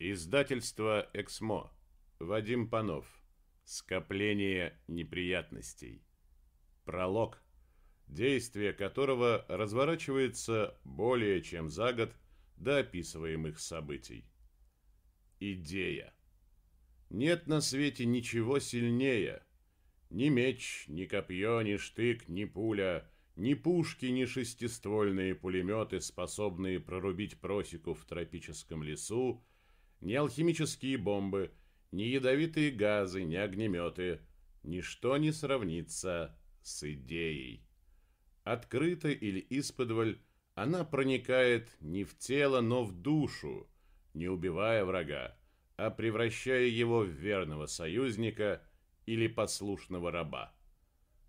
Издательство «Эксмо». Вадим Панов. Скопление неприятностей. Пролог, действие которого разворачивается более чем за год до описываемых событий. Идея. Нет на свете ничего сильнее. Ни меч, ни копье, ни штык, ни пуля, ни пушки, ни шестиствольные пулеметы, способные прорубить просеку в тропическом лесу, ни алхимические бомбы, ни ядовитые газы, ни огнеметы. Ничто не сравнится с идеей. Открыто или исподволь она проникает не в тело, но в душу, не убивая врага, а превращая его в верного союзника или послушного раба.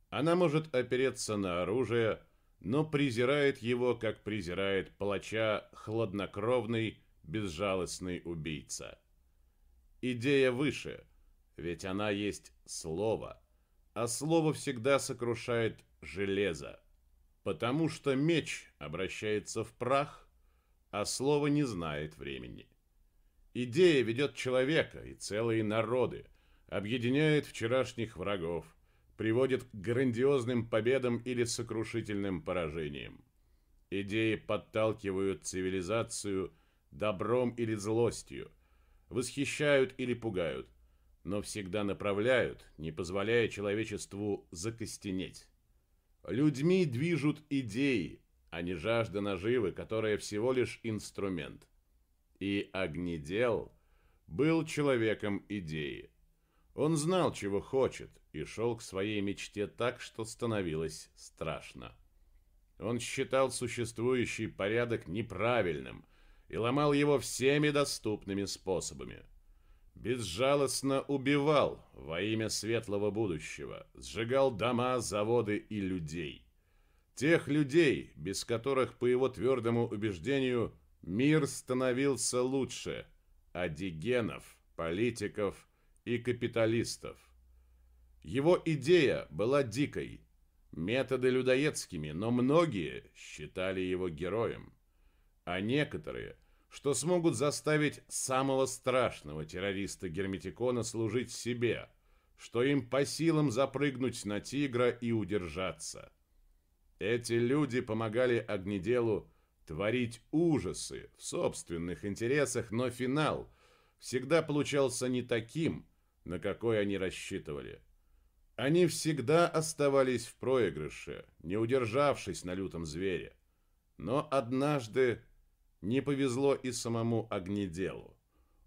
Она может опереться на оружие, но презирает его, как презирает палача хладнокровный, безжалостный убийца. Идея выше, ведь она есть слово, а слово всегда сокрушает железо, потому что меч обращается в прах, а слово не знает времени. Идея ведет человека и целые народы, объединяет вчерашних врагов, приводит к грандиозным победам или сокрушительным поражениям. Идеи подталкивают цивилизацию добром или злостью, восхищают или пугают, но всегда направляют, не позволяя человечеству закостенеть. Людьми движут идеи, а не жажда наживы, которая всего лишь инструмент. И огнедел был человеком идеи. Он знал, чего хочет, и шел к своей мечте так, что становилось страшно. Он считал существующий порядок неправильным – и ломал его всеми доступными способами. Безжалостно убивал во имя светлого будущего, сжигал дома, заводы и людей. Тех людей, без которых, по его твердому убеждению, мир становился лучше, адигенов, политиков и капиталистов. Его идея была дикой, методы людоедскими, но многие считали его героем а некоторые, что смогут заставить самого страшного террориста Герметикона служить себе, что им по силам запрыгнуть на тигра и удержаться. Эти люди помогали огнеделу творить ужасы в собственных интересах, но финал всегда получался не таким, на какой они рассчитывали. Они всегда оставались в проигрыше, не удержавшись на лютом звере. Но однажды не повезло и самому огнеделу.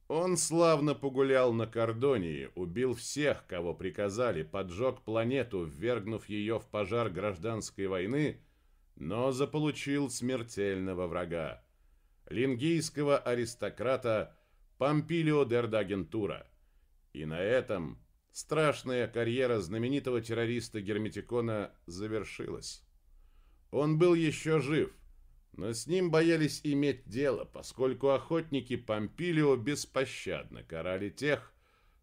Он славно погулял на кордонии, убил всех, кого приказали, поджег планету, ввергнув ее в пожар гражданской войны, но заполучил смертельного врага. Лингийского аристократа Помпилио Дердагентура. И на этом страшная карьера знаменитого террориста Герметикона завершилась. Он был еще жив – но с ним боялись иметь дело, поскольку охотники Помпилио беспощадно карали тех,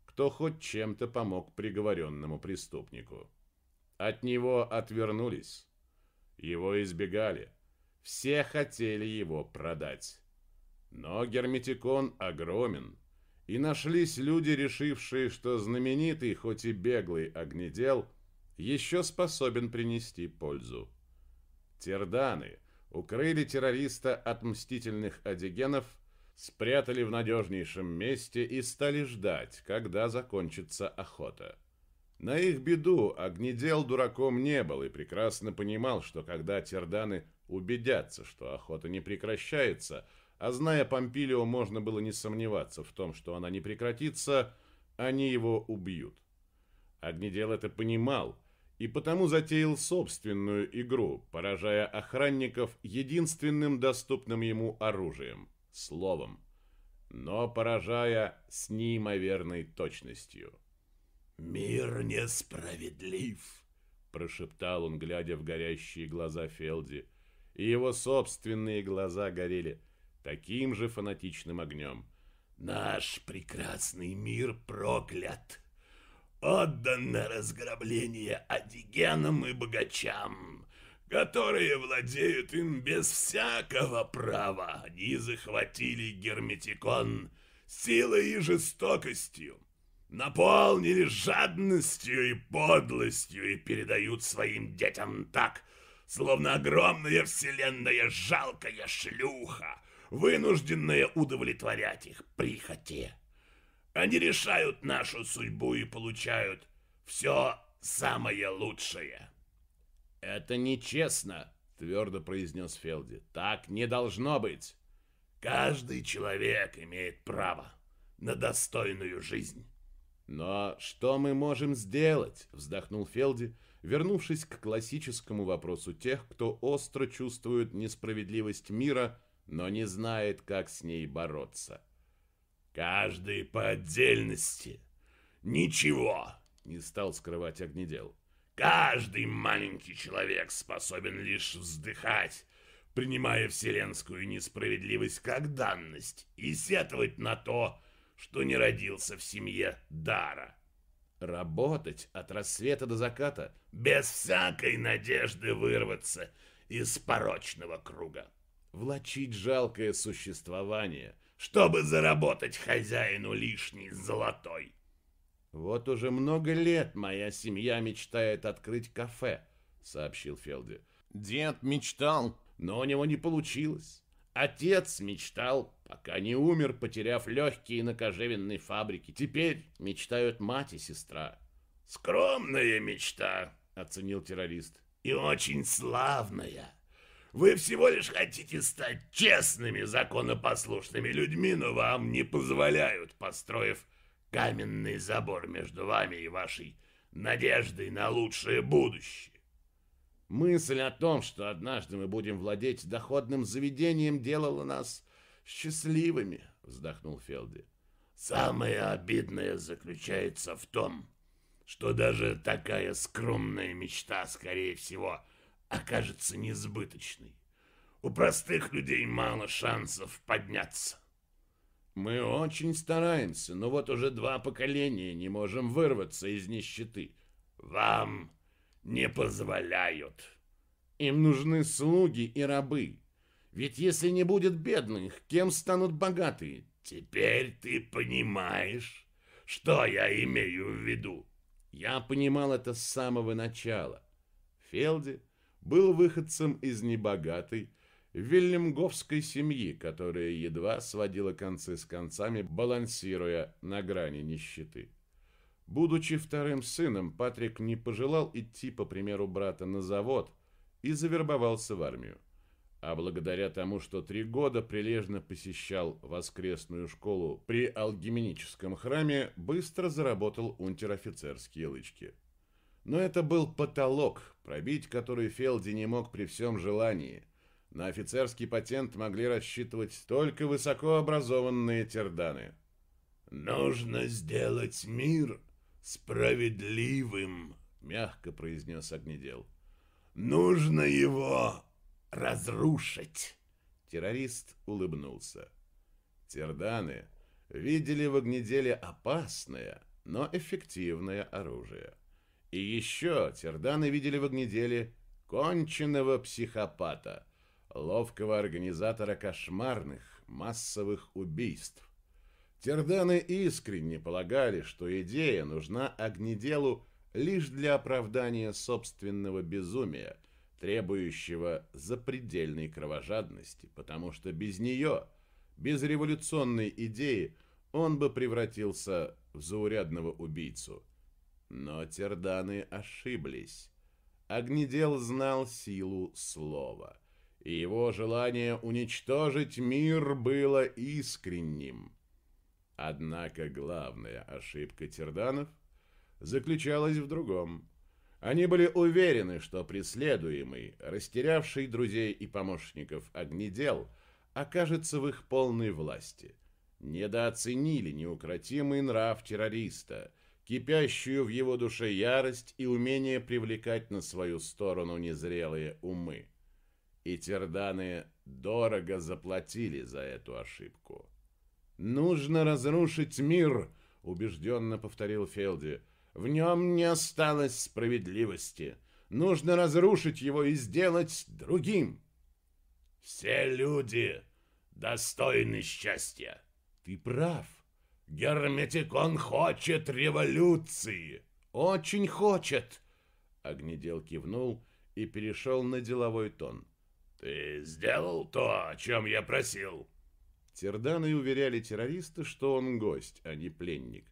кто хоть чем-то помог приговоренному преступнику. От него отвернулись, его избегали, все хотели его продать. Но герметикон огромен, и нашлись люди, решившие, что знаменитый, хоть и беглый огнедел, еще способен принести пользу. Терданы – укрыли террориста от мстительных одигенов, спрятали в надежнейшем месте и стали ждать, когда закончится охота. На их беду огнедел дураком не был и прекрасно понимал, что когда терданы убедятся, что охота не прекращается, а зная Помпилио, можно было не сомневаться в том, что она не прекратится, они его убьют. Огнедел это понимал и потому затеял собственную игру, поражая охранников единственным доступным ему оружием – словом, но поражая с неимоверной точностью. «Мир несправедлив», – прошептал он, глядя в горящие глаза Фелди, и его собственные глаза горели таким же фанатичным огнем. «Наш прекрасный мир проклят!» отдано разграбление одигенам и богачам, которые владеют им без всякого права. Они захватили герметикон силой и жестокостью, наполнили жадностью и подлостью и передают своим детям так, словно огромная вселенная жалкая шлюха, вынужденная удовлетворять их прихоти. Они решают нашу судьбу и получают все самое лучшее. Это нечестно, твердо произнес Фелди. Так не должно быть. Каждый человек имеет право на достойную жизнь. Но что мы можем сделать? вздохнул Фелди, вернувшись к классическому вопросу тех, кто остро чувствует несправедливость мира, но не знает, как с ней бороться. Каждый по отдельности. Ничего, не стал скрывать огнедел. Каждый маленький человек способен лишь вздыхать, принимая вселенскую несправедливость как данность и сетовать на то, что не родился в семье дара. Работать от рассвета до заката без всякой надежды вырваться из порочного круга. Влачить жалкое существование – чтобы заработать хозяину лишний золотой. Вот уже много лет моя семья мечтает открыть кафе, сообщил Фелди. Дед мечтал, но у него не получилось. Отец мечтал, пока не умер, потеряв легкие на кожевенной фабрике. Теперь мечтают мать и сестра. Скромная мечта, оценил террорист. И очень славная. Вы всего лишь хотите стать честными, законопослушными людьми, но вам не позволяют, построив каменный забор между вами и вашей надеждой на лучшее будущее. Мысль о том, что однажды мы будем владеть доходным заведением, делала нас счастливыми, вздохнул Фелди. Самое обидное заключается в том, что даже такая скромная мечта, скорее всего, — окажется несбыточной. У простых людей мало шансов подняться. Мы очень стараемся, но вот уже два поколения не можем вырваться из нищеты. Вам не позволяют. Им нужны слуги и рабы. Ведь если не будет бедных, кем станут богатые? Теперь ты понимаешь, что я имею в виду. Я понимал это с самого начала. Фелди был выходцем из небогатой вильнемговской семьи, которая едва сводила концы с концами, балансируя на грани нищеты. Будучи вторым сыном, Патрик не пожелал идти по примеру брата на завод и завербовался в армию. А благодаря тому, что три года прилежно посещал воскресную школу при Алгименическом храме, быстро заработал унтер-офицерские лычки. Но это был потолок, пробить который Фелди не мог при всем желании. На офицерский патент могли рассчитывать только высокообразованные терданы. «Нужно сделать мир справедливым», — мягко произнес огнедел. «Нужно его разрушить!» Террорист улыбнулся. Терданы видели в огнеделе опасное, но эффективное оружие. И еще Терданы видели в огнеделе конченного психопата, ловкого организатора кошмарных массовых убийств. Терданы искренне полагали, что идея нужна огнеделу лишь для оправдания собственного безумия, требующего запредельной кровожадности, потому что без нее, без революционной идеи, он бы превратился в заурядного убийцу – но терданы ошиблись. Огнедел знал силу слова, и его желание уничтожить мир было искренним. Однако главная ошибка терданов заключалась в другом. Они были уверены, что преследуемый, растерявший друзей и помощников огнедел, окажется в их полной власти. Недооценили неукротимый нрав террориста – кипящую в его душе ярость и умение привлекать на свою сторону незрелые умы. И терданы дорого заплатили за эту ошибку. «Нужно разрушить мир», — убежденно повторил Фелди. «В нем не осталось справедливости. Нужно разрушить его и сделать другим». «Все люди достойны счастья». «Ты прав», Герметикон хочет революции. Очень хочет. Огнедел кивнул и перешел на деловой тон. Ты сделал то, о чем я просил. Терданы уверяли террориста, что он гость, а не пленник.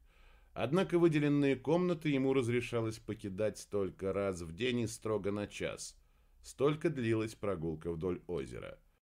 Однако выделенные комнаты ему разрешалось покидать только раз в день и строго на час. Столько длилась прогулка вдоль озера.